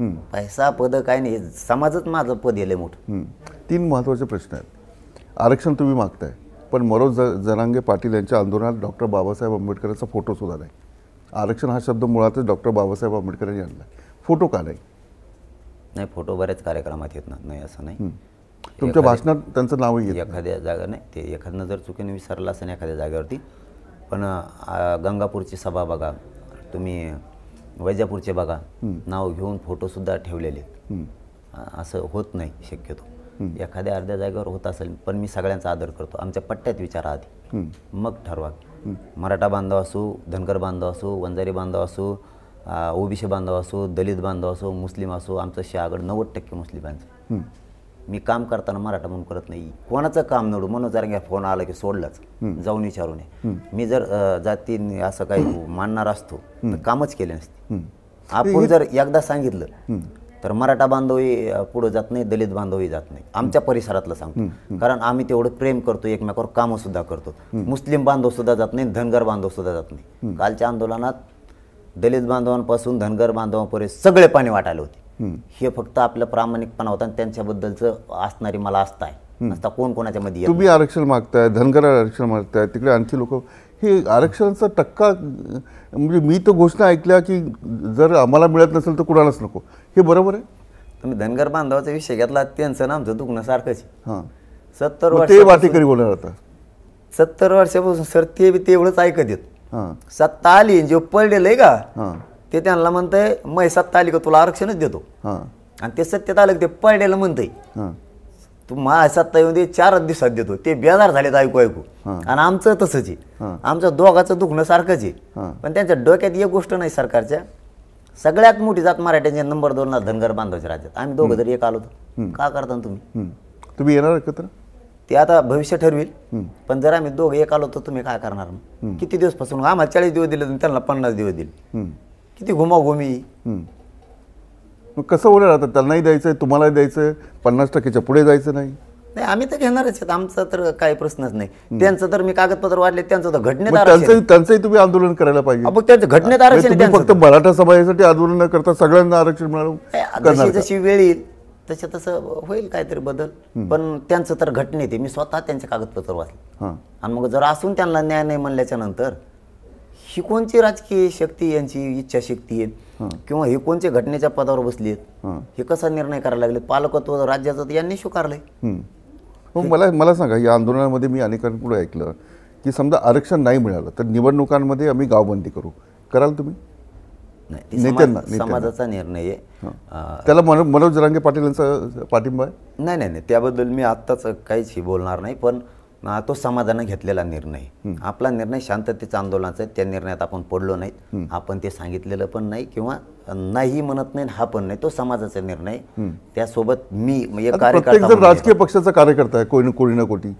पैसा पद काय नाही समाजच माझं पद येले मोठं तीन महत्त्वाचे प्रश्न आहेत आरक्षण तुम्ही मागताय पण ज जरांगे पाटील यांच्या आंदोलनात डॉक्टर बाबासाहेब आंबेडकरांचा फोटो सुद्धा नाही आरक्षण हा शब्द मुळातच डॉक्टर बाबासाहेब आंबेडकरांनी आणला फोटो का नाही नाही फोटो बऱ्याच कार्यक्रमात येत नाही असं नाही तुमच्या भाषणात त्यांचं नावही एखाद्या जागा नाही ते एखादं जर चुकीने विसरला असेल नाही एखाद्या जागेवरती पण गंगापूरची सभा बघा तुम्ही वैजापूरचे बघा नाव घेऊन फोटोसुद्धा ठेवलेले असं होत नाही शक्यतो एखाद्या अर्ध्या जागेवर होत असेल पण मी सगळ्यांचा आदर करतो आमच्या पट्ट्यात विचारा आधी मग ठरवा मराठा बांधव असो धनगर बांधव असो वंजारी बांधव असो ओबीसी बांधव असो दलित बांधव असो मुस्लिम असो आमचं आगड नव्वद टक्के मुस्लिमांचं मी काम करताना मराठा म्हणून करत नाही कोणाचं काम नोडू म्हणून फोन आला की सोडलाच जाऊन विचारू नये मी जर जाती असं काही मानणार असतो तर कामच केले नसते आपण जर एकदा सांगितलं तर मराठा बांधवही पुढे जात नाही दलित बांधवही जात नाही आमच्या परिसरातलं सांगतो कारण आम्ही तेवढं प्रेम करतो एकमेकावर कामं सुद्धा करतो मुस्लिम बांधव सुद्धा जात नाही धनगर बांधव सुद्धा जात नाही कालच्या आंदोलनात दलित बांधवांपासून धनगर बांधवांपर्यंत सगळे पाणी वाटायला होते हे फक्त आपला प्रामाणिकपणा होता आणि त्यांच्याबद्दलचं असणारी मला आस्था आहे कोण कोणाच्या मध्ये तुम्ही आरक्षण मागताय धनगर आरक्षण मागताय तिकडे आणखी लोक हे आरक्षणाचा टक्का म्हणजे मी तर घोषणा ऐकल्या की जर आम्हाला मिळत नसेल तर कुणालाच नको हे बरोबर आहे तुम्ही धनगर बांधवाचा विषय घेतला त्यांचं ना आमचं दुखणं सारखंच सत्तर वर्ष वाटेकरी बोलणार आता सत्तर वर्षापासून सर ते तेवढंच ऐकत येत सत्ता आली जे पडलेलं आहे का ते त्यांना म्हणतंय सत्ता आली का तुला आरक्षणच देतो आणि ते सत्तेत आलं ते पडलेलं म्हणतंय तू सत्ता येऊन ते चार दिवसात देतो ते बेजार झालेत ऐकू ऐकू आणि आमचं तसंच आहे आमचं दोघाचं दुखणं सारखंच आहे पण त्यांच्या डोक्यात एक गोष्ट नाही सरकारच्या सगळ्यात मोठी जात मराठ्यांच्या नंबर दोनला धनगर बांधवच्या राज्यात आम्ही दोघं जरी एक आलो होतो का करता तुम्ही तुम्ही येणार एकत्र ते आता भविष्य ठरवेल पण जर आम्ही दोघं एक आलो तर तुम्ही काय करणार किती दिवस पासून आम्हाला चाळीस दिवस दिले त्यांना पन्नास दिवस दिले किती घुमाघुमी मग कसं होणार आता त्यांनाही द्यायचं तुम्हाला द्यायचं पन्नास टक्क्याच्या पुढे जायचं नाही नाही आम्ही तर घेणारच आहेत आमचा तर काही प्रश्नच नाही त्यांचं तर मी कागदपत्र वाढले त्यांचं तर घटनेदार त्यांचंही तुम्ही आंदोलन करायला पाहिजे मग म्हणजे त्यांचं फक्त मराठा समाजासाठी आंदोलन न करता सगळ्यांना आरक्षण मिळालं जशी वेळ येईल तसे तसं होईल काहीतरी बदल पण त्यांचं तर घटनेत आहे मी स्वतः त्यांचे कागदपत्र वाचले आणि मग जर असून त्यांना न्याय नाही म्हणल्याच्या नंतर ही कोणची राजकीय शक्ती यांची इच्छाशक्ती आहे किंवा हे कोणत्या घटनेच्या पदावर बसली आहेत हे कसा निर्णय करायला लागले पालकत्व राज्याचं यांनी स्वीकारलंय मला मला सांगा या आंदोलनामध्ये मी अनेकांकडून ऐकलं की समजा आरक्षण नाही मिळालं तर निवडणुकांमध्ये आम्ही गावबंदी करू कराल तुम्ही नाही समाजाचा निर्णय आहे त्याला मनोज जरांगे पाटील यांचा पाठिंबा आहे नाही नाही नाही त्याबद्दल मी आत्ताच काहीच बोलणार नाही पण तो समाधान घेतलेला निर्णय आपला निर्णय शांततेचा आंदोलनाचा त्या निर्णयात आपण पडलो नाहीत आपण ते सांगितलेलं पण नाही किंवा नाही म्हणत नाही हा पण नाही तो समाजाचा निर्णय त्यासोबत मी कार्यकर्ता राजकीय पक्षाचा कार्यकर्ता आहे कोणी कोणी ना कोणी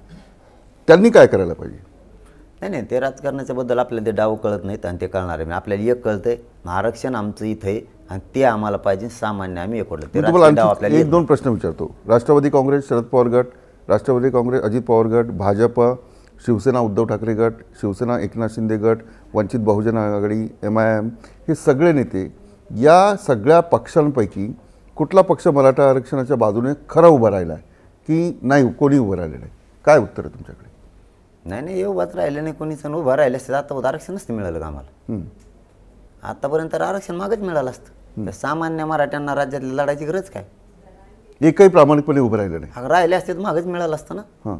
त्यांनी काय करायला पाहिजे नाही नाही ते राजकारणाच्या बद्दल आपल्याला ते डाव कळत नाहीत आणि ते कळणार आहे आपल्याला एक कळतंय आरक्षण आमचं इथं आहे आणि ते आम्हाला पाहिजे सामान्य आम्ही एक एक दोन प्रश्न विचारतो राष्ट्रवादी काँग्रेस शरद पवार गट राष्ट्रवादी काँग्रेस अजित पवार गट भाजप शिवसेना उद्धव ठाकरे गट शिवसेना एकनाथ शिंदे गट Vanchit Bahujan Aghadi M I M हे सगळे नेते या सगळ्या पक्षांपैकी कुठला पक्ष मराठा आरक्षणाच्या बाजूने खरा उभा राहिला आहे की नाही कोणी उभं राहिलेलं आहे काय उत्तर आहे तुमच्याकडे नाही नाही उभाच राहिलं नाही कोणी सण उभं राहिलं असतं आता आरक्षणच नाही मिळालं का आम्हाला आतापर्यंत आरक्षण मागच मिळालं असतं सामान्य मराठ्यांना राज्यातली लढायची गरज काय एकही प्रामाणिकपणे उभं राहिलं नाही राहिले असते तर मागच मिळालं असतं ना हां